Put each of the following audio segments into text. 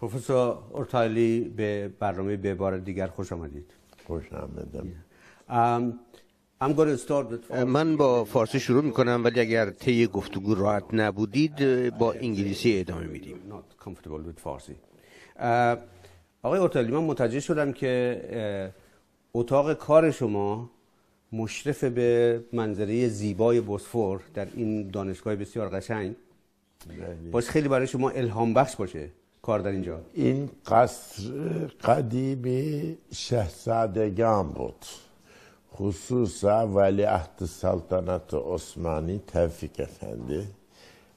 پروفسور اورتالی به برنامه به بار دیگر خوش آمدید خوش آمدم من با فارسی شروع می کنم ولی اگر طی گفتگو راحت نبودید با انگلیسی ادامه میدیم Farsi. آقای اورتالی من متوجه شدم که اتاق کار شما مشرف به منظره زیبای بوسفور در این دانشگاه بسیار قشنگ بله. باش خیلی برای شما الهام بخش باشه کار در اینجا این قصر قدیمی شهزادگان بود خصوصا ولی عهد سلطنت عثمانی تفیق افندی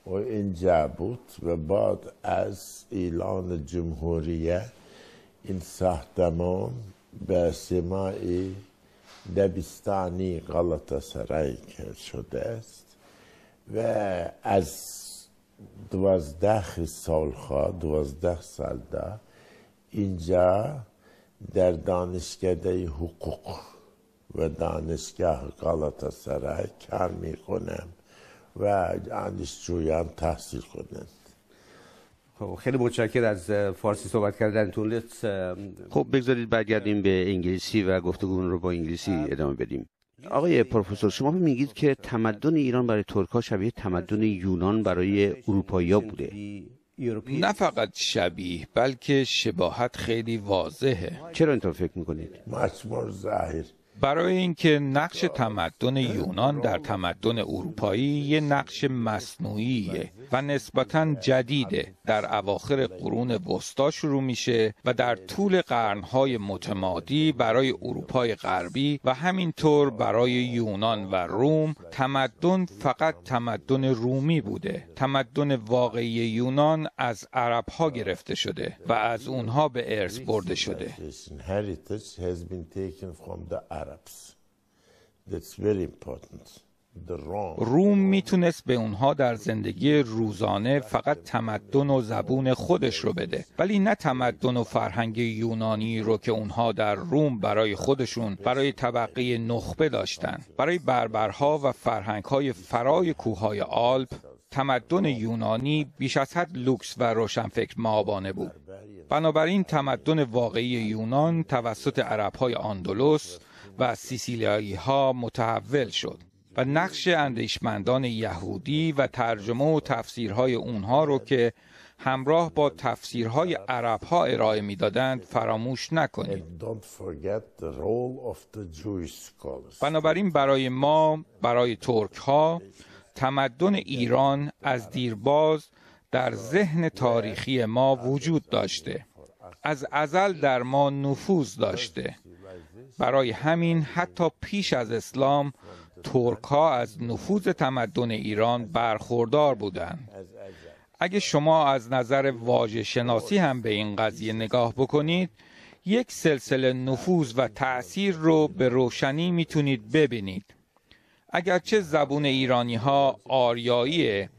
و اینجا بود و بعد از ایلان جمهوریه این ساختمان به سمای دبستانی غلط سرای شده است و از دوازده سالخا دوازده ده اینجا در دانشکده حقوق و دانشگاه گالاتاسرای کار کنم و دانشجویان تحصیل کنند خب، خیلی متشکر از فارسی صحبت کردن کردنتون خب بگذارید برگردیم به انگلیسی و گفتگون رو با انگلیسی ادامه بدیم آقای پروفسور شما میگید که تمدن ایران برای ترکها شبیه تمدن یونان برای اروپایی بوده نه فقط شبیه بلکه شباهت خیلی واضحه چرا اینطور فکر میکنید؟ مجموع ظاهر برای اینکه نقش تمدن یونان در تمدن اروپایی یه نقش مصنوعیه و نسبتا جدیده در اواخر قرون وسطا شروع میشه و در طول قرنهای متمادی برای اروپای غربی و همینطور برای یونان و روم تمدن فقط تمدن رومی بوده تمدن واقعی یونان از عربها گرفته شده و از اونها به ارث برده شده روم میتونست به اونها در زندگی روزانه فقط تمدن و زبون خودش رو بده ولی نه تمدن و فرهنگ یونانی رو که اونها در روم برای خودشون برای طبقه نخبه داشتن برای بربرها و فرهنگهای فرای کوههای آلپ تمدن یونانی بیش از حد لوکس و روشنفکر معابانه بود بنابراین تمدن واقعی یونان توسط عربهای آندولوس و سیسیلیایی ها متحول شد و نقش اندیشمندان یهودی و ترجمه و تفسیرهای اونها رو که همراه با تفسیرهای عرب ها ارائه میدادند فراموش نکنید بنابراین برای ما برای ترک ها تمدن ایران از دیرباز در ذهن تاریخی ما وجود داشته از ازل در ما نفوذ داشته برای همین حتی پیش از اسلام ترک ها از نفوذ تمدن ایران برخوردار بودند. اگه شما از نظر واجه شناسی هم به این قضیه نگاه بکنید یک سلسله نفوذ و تأثیر رو به روشنی میتونید ببینید اگرچه زبون ایرانی ها آریاییه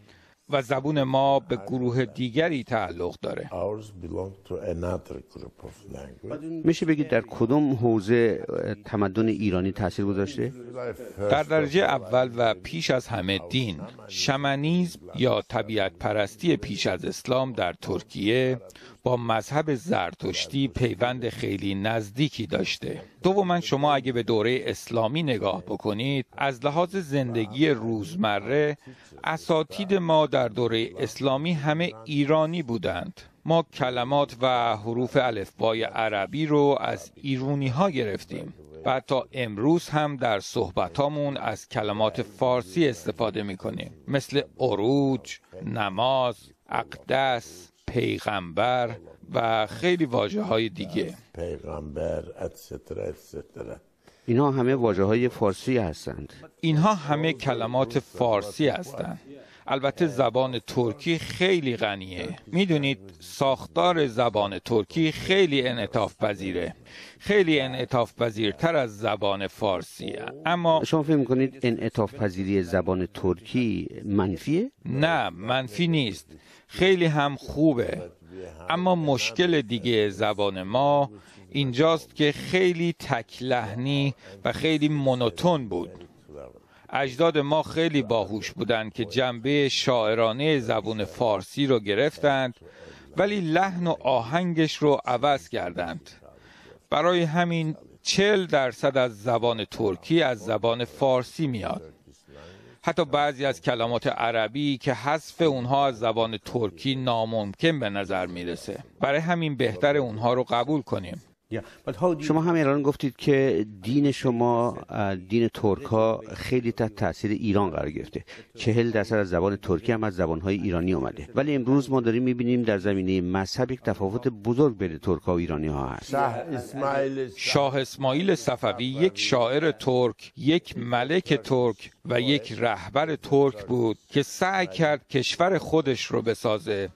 و زبون ما به گروه دیگری تعلق داره میشه بگید در کدوم حوزه تمدن ایرانی تاثیر گذاشته؟ در درجه اول و پیش از همه دین شمنیزم یا طبیعت پرستی پیش از اسلام در ترکیه با مذهب زرتشتی پیوند خیلی نزدیکی داشته دوما شما اگه به دوره اسلامی نگاه بکنید از لحاظ زندگی روزمره اساتید ما در دوره اسلامی همه ایرانی بودند ما کلمات و حروف الفبای عربی رو از ایرونی ها گرفتیم و تا امروز هم در صحبتامون از کلمات فارسی استفاده میکنیم مثل عروج، نماز، اقدس، پیغمبر و خیلی واجه های دیگه پیغمبر اتسترا اینها همه واجه های فارسی هستند اینها همه کلمات فارسی هستند البته زبان ترکی خیلی غنیه میدونید ساختار زبان ترکی خیلی انعطاف پذیره خیلی انعطاف پذیرتر از زبان فارسیه اما شما فکر میکنید انعطاف پذیری زبان ترکی منفیه؟ نه منفی نیست خیلی هم خوبه اما مشکل دیگه زبان ما اینجاست که خیلی تکلهنی و خیلی مونوتون بود اجداد ما خیلی باهوش بودند که جنبه شاعرانه زبون فارسی رو گرفتند ولی لحن و آهنگش رو عوض کردند برای همین چل درصد از زبان ترکی از زبان فارسی میاد حتی بعضی از کلمات عربی که حذف اونها از زبان ترکی ناممکن به نظر میرسه برای همین بهتر اونها رو قبول کنیم شما هم ایران گفتید که دین شما دین ترک ها خیلی تحت تاثیر ایران قرار گرفته چهل درصد از زبان ترکی هم از زبان های ایرانی اومده ولی امروز ما داریم میبینیم در زمینه مذهب یک تفاوت بزرگ بین ترک ها و ایرانی ها هست شاه اسماعیل صفوی یک شاعر ترک یک ملک ترک و یک رهبر ترک بود که سعی کرد کشور خودش رو بسازه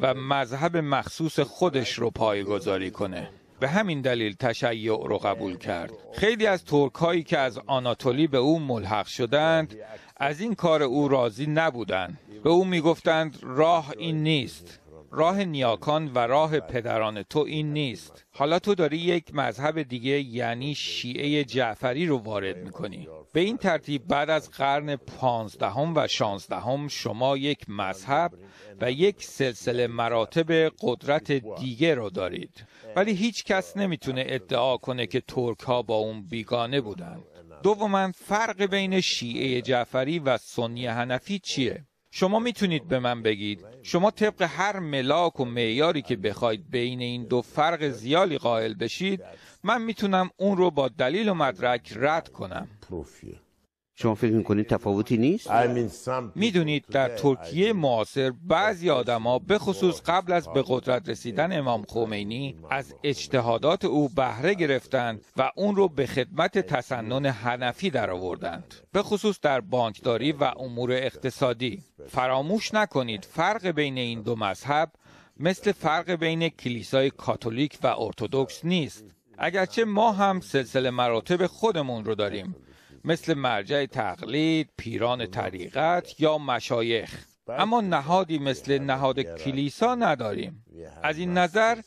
و مذهب مخصوص خودش رو پایگذاری کنه به همین دلیل تشیع رو قبول کرد خیلی از ترک هایی که از آناتولی به او ملحق شدند از این کار او راضی نبودند به او میگفتند راه این نیست راه نیاکان و راه پدران تو این نیست حالا تو داری یک مذهب دیگه یعنی شیعه جعفری رو وارد میکنی به این ترتیب بعد از قرن پانزدهم و شانزدهم شما یک مذهب و یک سلسله مراتب قدرت دیگه رو دارید ولی هیچ کس نمیتونه ادعا کنه که ترک ها با اون بیگانه بودند دوما فرق بین شیعه جعفری و سنی هنفی چیه شما میتونید به من بگید شما طبق هر ملاک و معیاری که بخواید بین این دو فرق زیادی قائل بشید من میتونم اون رو با دلیل و مدرک رد کنم شما فکر میکنید تفاوتی نیست؟ میدونید در ترکیه معاصر بعضی آدما به خصوص قبل از به قدرت رسیدن امام خمینی از اجتهادات او بهره گرفتند و اون رو به خدمت تسنن حنفی درآوردند. به خصوص در بانکداری و امور اقتصادی. فراموش نکنید فرق بین این دو مذهب مثل فرق بین کلیسای کاتولیک و ارتودکس نیست. اگرچه ما هم سلسله مراتب خودمون رو داریم مثل مرجع تقلید پیران طریقت یا مشایخ اما نهادی مثل نهاد کلیسا نداریم از این نظر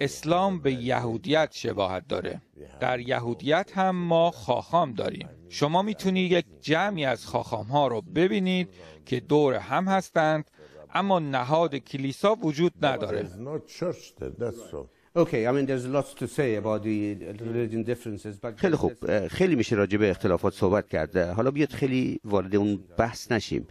اسلام به یهودیت شباهت داره در یهودیت هم ما خاخام داریم شما میتونید یک جمعی از خاخام ها رو ببینید که دور هم هستند اما نهاد کلیسا وجود نداره خیلی خوب خیلی میشه راجع به اختلافات صحبت کرده حالا بیاد خیلی وارد اون بحث نشیم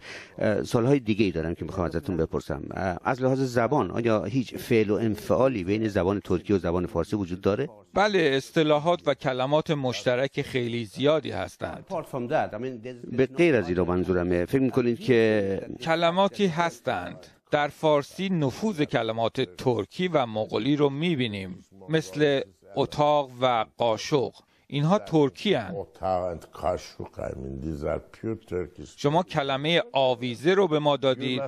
سالهای دیگه ای دارم که میخوام ازتون بپرسم از لحاظ زبان آیا هیچ فعل و انفعالی بین زبان ترکی و زبان فارسی وجود داره بله اصطلاحات و کلمات مشترک خیلی زیادی هستند به غیر از رو منظورمه فکر میکنید که کلماتی هستند در فارسی نفوذ کلمات ترکی و مغولی رو میبینیم مثل اتاق و قاشق اینها ترکی هستند شما کلمه آویزه رو به ما دادید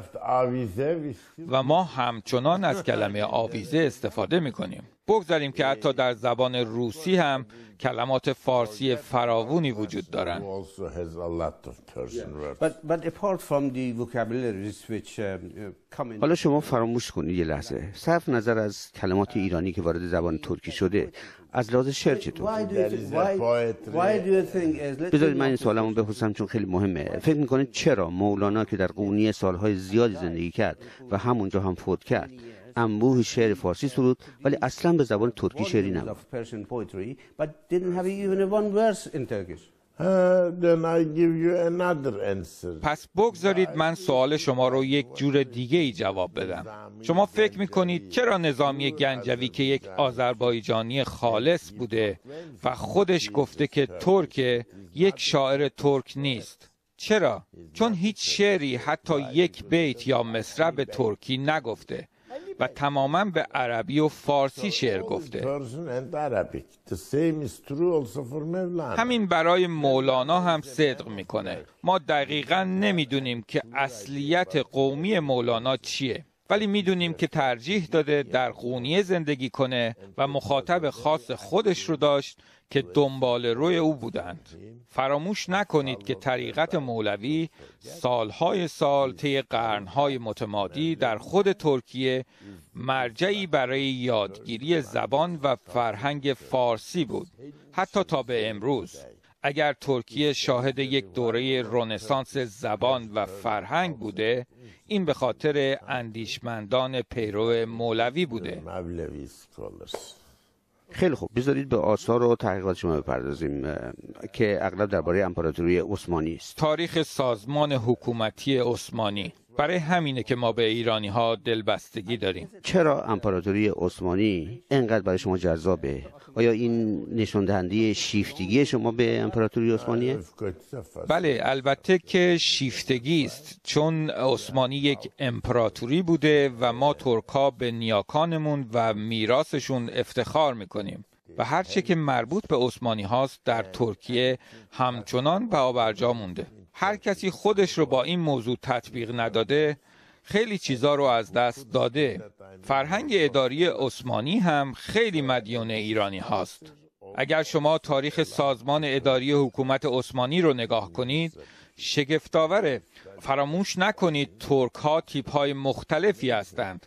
و ما همچنان از کلمه آویزه استفاده میکنیم بگذاریم که حتی در زبان روسی هم کلمات فارسی فراوونی وجود دارند uh, حالا شما فراموش کنید یه لحظه صرف نظر از کلمات ایرانی که وارد زبان ترکی شده از لحاظ شعر چطور بذارید من این سوالمو بپرسم چون خیلی مهمه فکر میکنید چرا مولانا که در قونیه سالهای زیادی زندگی کرد و همونجا هم فوت کرد انبوه شعر فارسی سرود ولی اصلا به زبان ترکی شعری نبود uh, پس بگذارید من سوال شما رو یک جور دیگه ای جواب بدم شما فکر میکنید چرا نظامی گنجوی که یک آذربایجانی خالص بوده و خودش گفته که ترک یک شاعر ترک نیست چرا؟ چون هیچ شعری حتی یک بیت یا مصرع به ترکی نگفته و تماما به عربی و فارسی شعر گفته همین برای مولانا هم صدق میکنه ما دقیقا نمیدونیم که اصلیت قومی مولانا چیه ولی میدونیم که ترجیح داده در قونیه زندگی کنه و مخاطب خاص خودش رو داشت که دنبال روی او بودند فراموش نکنید که طریقت مولوی سالهای سال طی قرنهای متمادی در خود ترکیه مرجعی برای یادگیری زبان و فرهنگ فارسی بود حتی تا به امروز اگر ترکیه شاهد یک دوره رونسانس زبان و فرهنگ بوده این به خاطر اندیشمندان پیرو مولوی بوده خیلی خوب بذارید به آثار و تحقیقات شما بپردازیم که اغلب درباره امپراتوری عثمانی است تاریخ سازمان حکومتی عثمانی برای همینه که ما به ایرانی ها دلبستگی داریم چرا امپراتوری عثمانی انقدر برای شما جذابه آیا این نشان شیفتگی شما به امپراتوری عثمانیه بله البته که شیفتگی است چون عثمانی یک امپراتوری بوده و ما ترکا به نیاکانمون و میراثشون افتخار میکنیم و هرچه که مربوط به عثمانی هاست در ترکیه همچنان به آبرجا مونده هر کسی خودش رو با این موضوع تطبیق نداده خیلی چیزا رو از دست داده فرهنگ اداری عثمانی هم خیلی مدیون ایرانی هاست اگر شما تاریخ سازمان اداری حکومت عثمانی رو نگاه کنید شگفتاوره. فراموش نکنید ترک ها تیپ های مختلفی هستند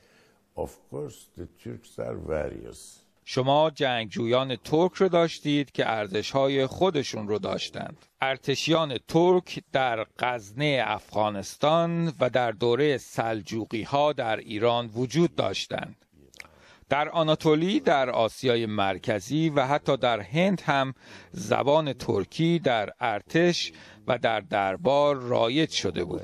Of course, the Turks are various. شما جنگجویان ترک رو داشتید که ارزشهای خودشون رو داشتند. ارتشیان ترک در قزنه افغانستان و در دوره سلجوقی ها در ایران وجود داشتند. در آناتولی در آسیای مرکزی و حتی در هند هم زبان ترکی در ارتش و در دربار رایج شده بود.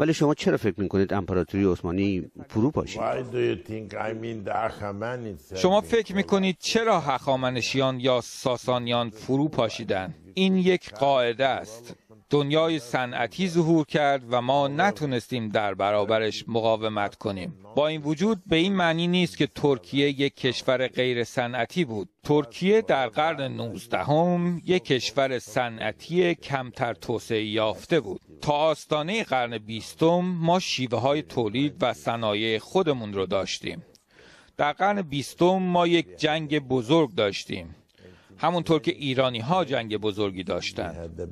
ولی شما چرا فکر میکنید امپراتوری عثمانی فرو پاشید؟ شما فکر میکنید چرا هخامنشیان یا ساسانیان فرو پاشیدن؟ این یک قاعده است دنیای صنعتی ظهور کرد و ما نتونستیم در برابرش مقاومت کنیم با این وجود به این معنی نیست که ترکیه یک کشور غیر صنعتی بود ترکیه در قرن 19 هم یک کشور صنعتی کمتر توسعه یافته بود تا آستانه قرن بیستم ما شیوه های تولید و صنایع خودمون رو داشتیم در قرن بیستم ما یک جنگ بزرگ داشتیم همونطور که ایرانی ها جنگ بزرگی داشتند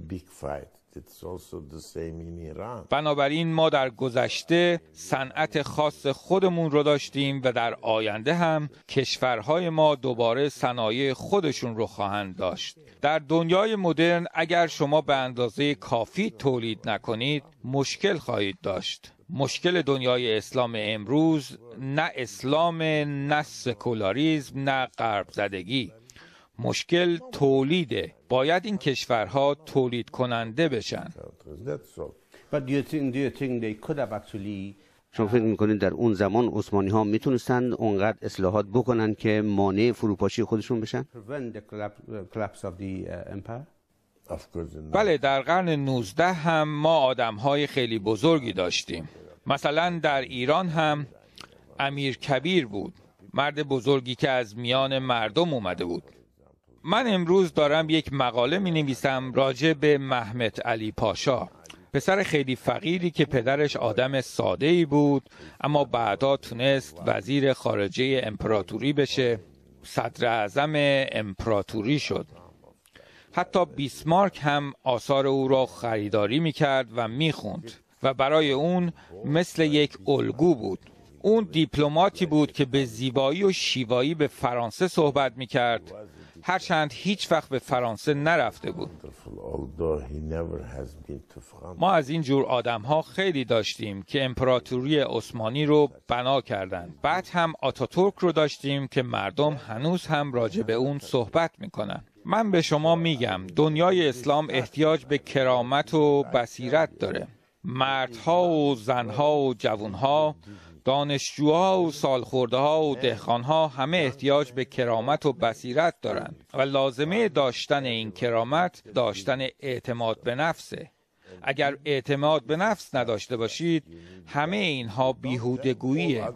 بنابراین ما در گذشته صنعت خاص خودمون رو داشتیم و در آینده هم کشورهای ما دوباره صنایع خودشون رو خواهند داشت. در دنیای مدرن اگر شما به اندازه کافی تولید نکنید مشکل خواهید داشت. مشکل دنیای اسلام امروز نه اسلام نه سکولاریزم نه غرب زدگی مشکل تولیده باید این کشورها تولید کننده بشن شما فکر میکنید در اون زمان عثمانی ها میتونستند اونقدر اصلاحات بکنند که مانع فروپاشی خودشون بشن؟ uh, بله در قرن 19 هم ما آدم های خیلی بزرگی داشتیم مثلا در ایران هم امیر کبیر بود مرد بزرگی که از میان مردم اومده بود من امروز دارم یک مقاله می نویسم راجع به محمد علی پاشا پسر خیلی فقیری که پدرش آدم ساده ای بود اما بعدا تونست وزیر خارجه امپراتوری بشه صدر اعظم امپراتوری شد حتی بیسمارک هم آثار او را خریداری می کرد و می خوند و برای اون مثل یک الگو بود اون دیپلماتی بود که به زیبایی و شیوایی به فرانسه صحبت می کرد هرچند هیچ وقت به فرانسه نرفته بود ما از این جور آدم ها خیلی داشتیم که امپراتوری عثمانی رو بنا کردند بعد هم آتاتورک رو داشتیم که مردم هنوز هم راجع به اون صحبت میکنن من به شما میگم دنیای اسلام احتیاج به کرامت و بصیرت داره مردها و زنها و جوانها دانشجوها و بله. سالخورده ها و بله. دهخان ها همه بله. احتیاج به کرامت و بصیرت دارند و لازمه داشتن این کرامت داشتن اعتماد به نفسه اگر اعتماد به نفس نداشته باشید همه اینها بیهودگوییه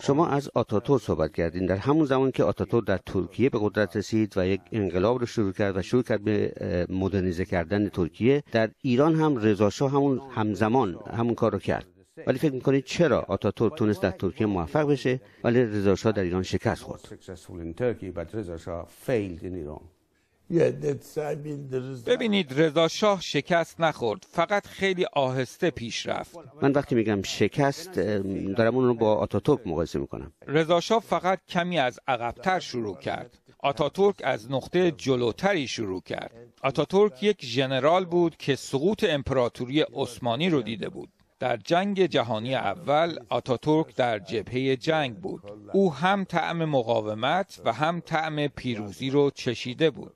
شما um, از آتاتور صحبت کردین در همون زمان که آتاتور در ترکیه به قدرت رسید و یک انقلاب رو شروع کرد و شروع کرد به مدرنیزه کردن ترکیه در ایران هم رضاشاه همون همزمان همون کار رو کرد ولی فکر میکنید چرا آتاتور تونست در ترکیه موفق بشه ولی رضاشاه در ایران شکست خورد ببینید رضا شاه شکست نخورد فقط خیلی آهسته پیش رفت من وقتی میگم شکست دارم اون رو با آتاتورک مقایسه میکنم رضا شاه فقط کمی از عقبتر شروع کرد آتاتورک از نقطه جلوتری شروع کرد آتاتورک یک ژنرال بود که سقوط امپراتوری عثمانی رو دیده بود در جنگ جهانی اول آتاتورک در جبهه جنگ بود او هم طعم مقاومت و هم طعم پیروزی رو چشیده بود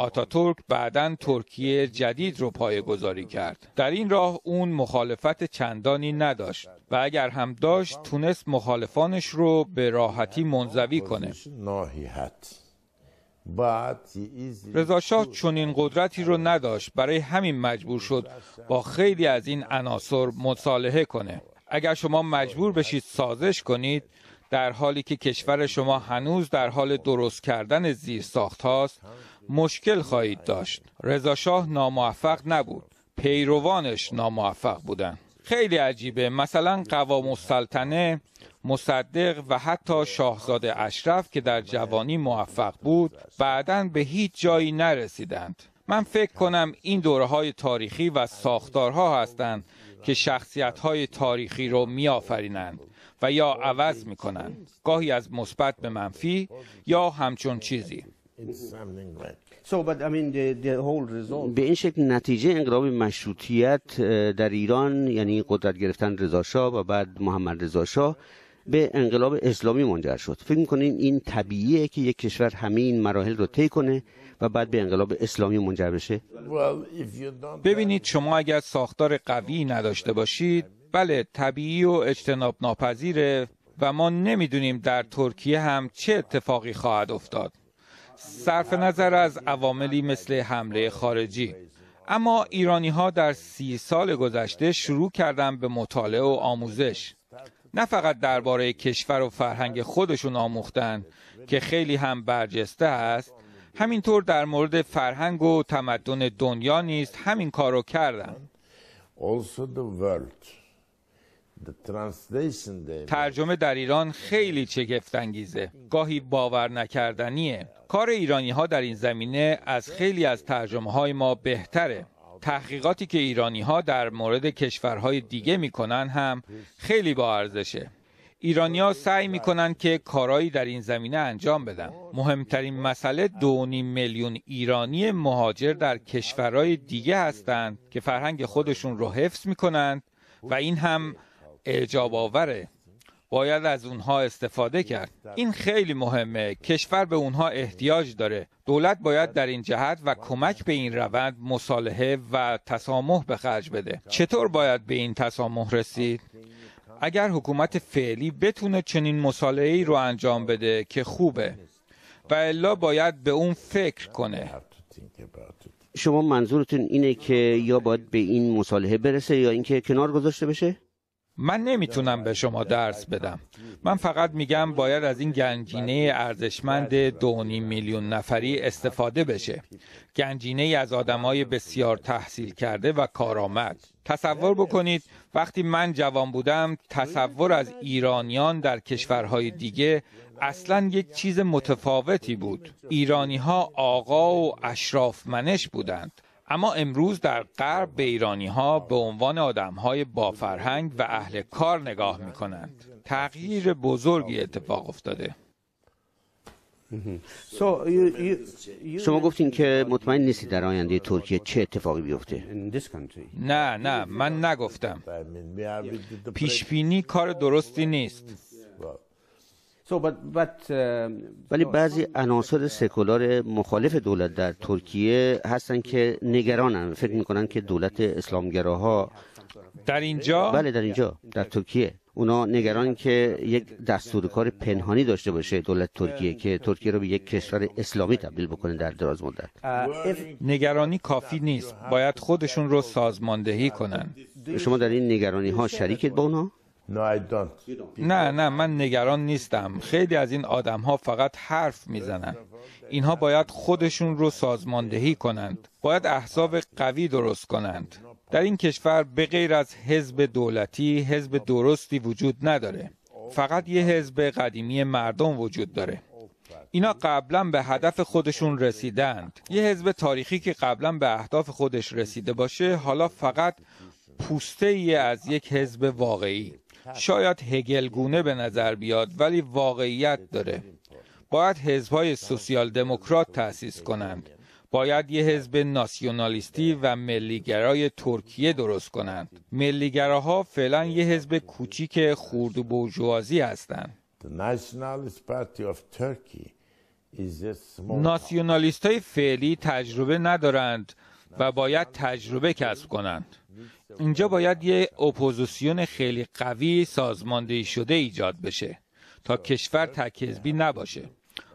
آتاتورک بعدا ترکیه جدید رو پایگذاری کرد در این راه اون مخالفت چندانی نداشت و اگر هم داشت تونست مخالفانش رو به راحتی منزوی کنه چون این قدرتی رو نداشت برای همین مجبور شد با خیلی از این عناصر مصالحه کنه اگر شما مجبور بشید سازش کنید در حالی که کشور شما هنوز در حال درست کردن زیر ساخت هاست مشکل خواهید داشت رضاشاه ناموفق نبود پیروانش ناموفق بودند خیلی عجیبه مثلا قوام السلطنه مصدق و حتی شاهزاده اشرف که در جوانی موفق بود بعدا به هیچ جایی نرسیدند من فکر کنم این دوره های تاریخی و ساختارها هستند که شخصیت های تاریخی رو میآفرینند و یا عوض می کنند گاهی از مثبت به منفی یا همچون چیزی به این شکل نتیجه انقلاب مشروطیت در ایران یعنی قدرت گرفتن رضا و بعد محمد رضا به انقلاب اسلامی منجر شد فکر میکنین این طبیعیه که یک کشور همه این مراحل رو طی کنه و بعد به انقلاب اسلامی منجر بشه ببینید شما اگر ساختار قوی نداشته باشید بله طبیعی و اجتناب ناپذیره و ما نمیدونیم در ترکیه هم چه اتفاقی خواهد افتاد صرف نظر از عواملی مثل حمله خارجی اما ایرانی ها در سی سال گذشته شروع کردن به مطالعه و آموزش نه فقط درباره کشور و فرهنگ خودشون آموختن که خیلی هم برجسته است همینطور در مورد فرهنگ و تمدن دنیا نیست همین کار رو کردن ترجمه در ایران خیلی چگفتانگیزه گاهی باور نکردنیه کار ایرانی ها در این زمینه از خیلی از ترجمه های ما بهتره تحقیقاتی که ایرانی ها در مورد کشورهای دیگه میکنن هم خیلی با ارزشه ایرانی ها سعی میکنند که کارایی در این زمینه انجام بدن مهمترین مسئله دو میلیون ایرانی مهاجر در کشورهای دیگه هستند که فرهنگ خودشون رو حفظ میکنند و این هم اعجاب آوره باید از اونها استفاده کرد این خیلی مهمه کشور به اونها احتیاج داره دولت باید در این جهت و کمک به این روند مصالحه و تسامح به خرج بده چطور باید به این تسامح رسید اگر حکومت فعلی بتونه چنین مصالحه ای رو انجام بده که خوبه و الا باید به اون فکر کنه شما منظورتون اینه که یا باید به این مصالحه برسه یا اینکه کنار گذاشته بشه من نمیتونم به شما درس بدم من فقط میگم باید از این گنجینه ارزشمند دونی میلیون نفری استفاده بشه گنجینه از آدمای بسیار تحصیل کرده و کارآمد تصور بکنید وقتی من جوان بودم تصور از ایرانیان در کشورهای دیگه اصلا یک چیز متفاوتی بود ایرانی ها آقا و اشرافمنش بودند اما امروز در غرب به ایرانی ها به عنوان آدم های بافرهنگ و اهل کار نگاه می کنند. تغییر بزرگی اتفاق افتاده. شما گفتین که مطمئن نیستی در آینده ترکیه چه اتفاقی بیفته نه نه من نگفتم پیشبینی کار درستی نیست Uh, ولی بعضی عناصر سکولار مخالف دولت در ترکیه هستند که نگرانن فکر میکنن که دولت اسلامگراها در اینجا بله در اینجا در ترکیه اونا نگران که یک دستور کار پنهانی داشته باشه دولت ترکیه که ترکیه رو به یک کشور اسلامی تبدیل بکنه در دراز مدت نگرانی کافی نیست باید خودشون رو سازماندهی کنن شما در این نگرانی ها شریکت با اونا؟ نه نه من نگران نیستم خیلی از این آدم ها فقط حرف میزنند اینها باید خودشون رو سازماندهی کنند باید احزاب قوی درست کنند در این کشور به غیر از حزب دولتی حزب درستی وجود نداره فقط یه حزب قدیمی مردم وجود داره اینا قبلا به هدف خودشون رسیدند یه حزب تاریخی که قبلا به اهداف خودش رسیده باشه حالا فقط پوسته ای از یک حزب واقعی شاید هگلگونه به نظر بیاد ولی واقعیت داره باید حزبهای سوسیال دموکرات تأسیس کنند باید یه حزب ناسیونالیستی و ملیگرای ترکیه درست کنند ملیگراها فعلا یه حزب کوچیک خورد و بوجوازی هستند ناسیونالیست های فعلی تجربه ندارند و باید تجربه کسب کنند اینجا باید یه اپوزیسیون خیلی قوی سازماندهی شده ایجاد بشه تا کشور تکذبی نباشه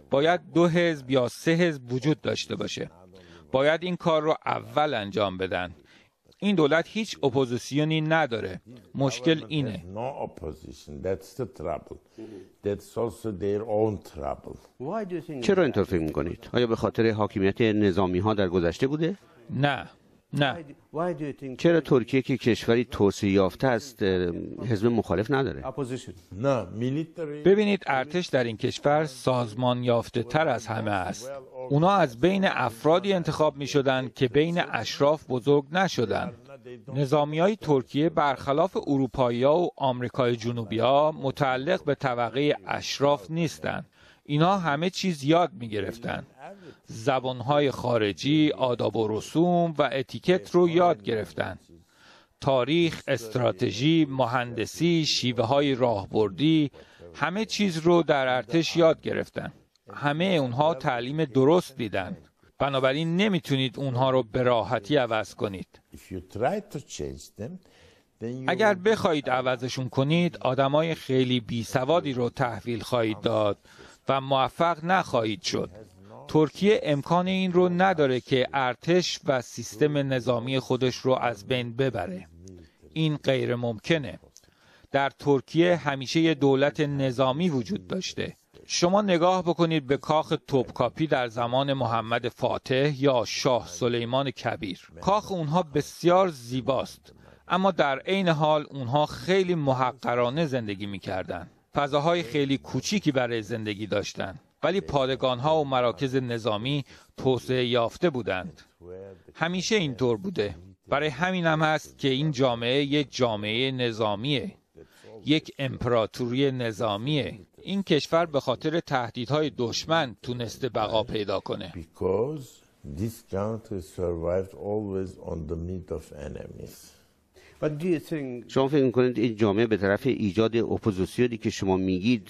باید دو حزب یا سه حزب وجود داشته باشه باید این کار رو اول انجام بدن این دولت هیچ اپوزیسیونی نداره مشکل اینه چرا اینطور فکر میکنید؟ آیا به خاطر حاکمیت نظامی ها در گذشته بوده؟ نه نه چرا ترکیه که کشوری توسعه یافته است حزب مخالف نداره ببینید ارتش در این کشور سازمان یافته تر از همه است اونا از بین افرادی انتخاب می شدند که بین اشراف بزرگ نشدند. نظامی های ترکیه برخلاف اروپایی ها و آمریکای جنوبی ها متعلق به طبقه اشراف نیستند. اینا همه چیز یاد می گرفتن. زبانهای خارجی، آداب و رسوم و اتیکت رو یاد گرفتن. تاریخ، استراتژی، مهندسی، شیوه های راهبردی، همه چیز رو در ارتش یاد گرفتن. همه اونها تعلیم درست دیدن. بنابراین نمیتونید اونها رو به راحتی عوض کنید. اگر بخواهید عوضشون کنید آدمای خیلی بی سوادی رو تحویل خواهید داد و موفق نخواهید شد ترکیه امکان این رو نداره که ارتش و سیستم نظامی خودش رو از بین ببره این غیر ممکنه در ترکیه همیشه یه دولت نظامی وجود داشته شما نگاه بکنید به کاخ توپکاپی در زمان محمد فاتح یا شاه سلیمان کبیر کاخ اونها بسیار زیباست اما در عین حال اونها خیلی محقرانه زندگی میکردند فضاهای خیلی کوچیکی برای زندگی داشتند ولی پادگان ها و مراکز نظامی توسعه یافته بودند همیشه اینطور بوده برای همین هم هست که این جامعه یک جامعه نظامیه یک امپراتوری نظامیه این کشور به خاطر تهدیدهای دشمن تونسته بقا پیدا کنه شما فکر میکنید این جامعه به طرف ایجاد اپوزیسیونی که شما میگید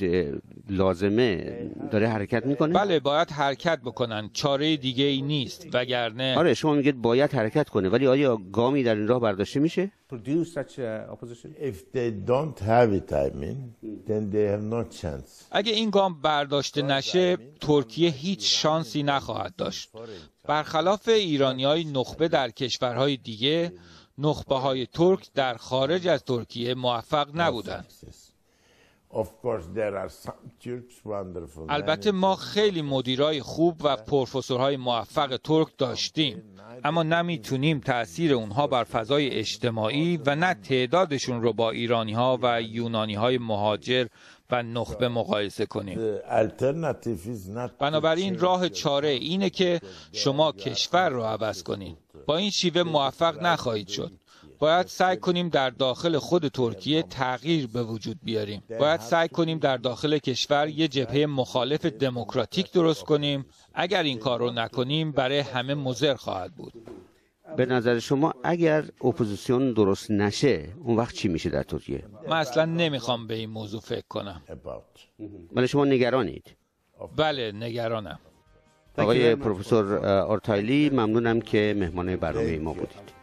لازمه داره حرکت میکنه؟ بله باید حرکت بکنن چاره دیگه ای نیست وگرنه آره شما میگید باید حرکت کنه ولی آیا گامی در این راه برداشته میشه؟ اگه این گام برداشته نشه ترکیه هیچ شانسی نخواهد داشت برخلاف ایرانی های نخبه در کشورهای دیگه نخبه های ترک در خارج از ترکیه موفق نبودند. البته ما خیلی مدیرای خوب و پروفسورهای موفق ترک داشتیم اما نمیتونیم تاثیر اونها بر فضای اجتماعی و نه تعدادشون رو با ایرانی ها و یونانی های مهاجر و نخبه مقایسه کنیم بنابراین راه چاره اینه که شما کشور رو عوض کنید با این شیوه موفق نخواهید شد باید سعی کنیم در داخل خود ترکیه تغییر به وجود بیاریم باید سعی کنیم در داخل کشور یه جبهه مخالف دموکراتیک درست کنیم اگر این کار رو نکنیم برای همه مضر خواهد بود به نظر شما اگر اپوزیسیون درست نشه اون وقت چی میشه در ترکیه من اصلا نمیخوام به این موضوع فکر کنم ولی شما نگرانید بله نگرانم آقای پروفسور آرتایلی ممنونم که مهمان برنامه ما بودید